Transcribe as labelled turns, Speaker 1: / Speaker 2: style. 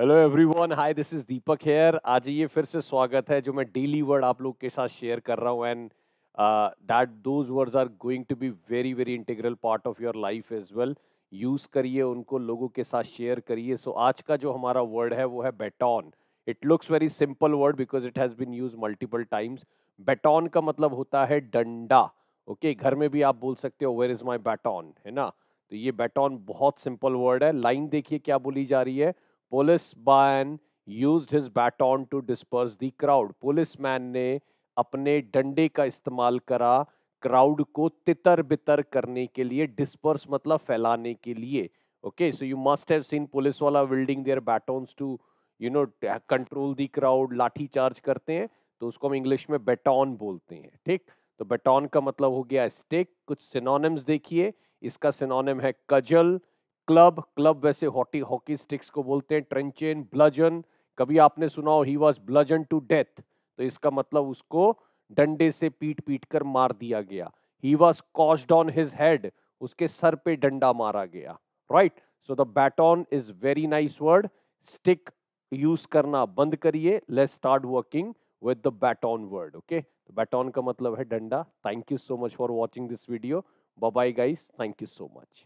Speaker 1: Hello everyone hi this is Deepak here आज ये फिर से स्वागत है जो मैं डेली वर्ड आप लोग के साथ शेयर कर रहा हूँ and that those words are going to be very very integral part of your life as well use करिए उनको लोगों के साथ शेयर करिए सो so, आज का जो हमारा वर्ड है वो है baton it looks very simple word because it has been use multiple times baton का मतलब होता है डंडा ओके okay? घर में भी आप बोल सकते हो वेयर इज़ माई बैटॉन है ना तो ये बैटॉन बहुत सिंपल वर्ड है लाइन देखिए क्या बोली जा रही है Ben use his baton to disperse the crowd man ने अपने डंडे का इस्तेमाल करा क्राउड को तितर बितर करने के लिए डिस्पर्स मतलब फैलाने के लिए okay so you must have seen police वाला wielding their batons to you know control the crowd lathi charge करते हैं तो उसको हम इंग्लिश में बेटॉन बोलते हैं ठीक तो बेटॉन का मतलब हो गया स्टिक कुछ सिनोनिम्स देखिए इसका सिनोनिम है कजल क्लब क्लब वैसे हॉटी हॉकी स्टिक्स को बोलते हैं ट्रेंचेन ब्लजन कभी आपने सुना हो he was bludgeon to death तो इसका मतलब उसको डंडे से पीट पीट कर मार दिया गया he was coshed on his head उसके सर पे डंडा मारा गया right so the baton is very nice word stick use करना बंद करिए let start working with the baton word okay baton का मतलब है डंडा thank you so much for watching this video bye guys thank you so much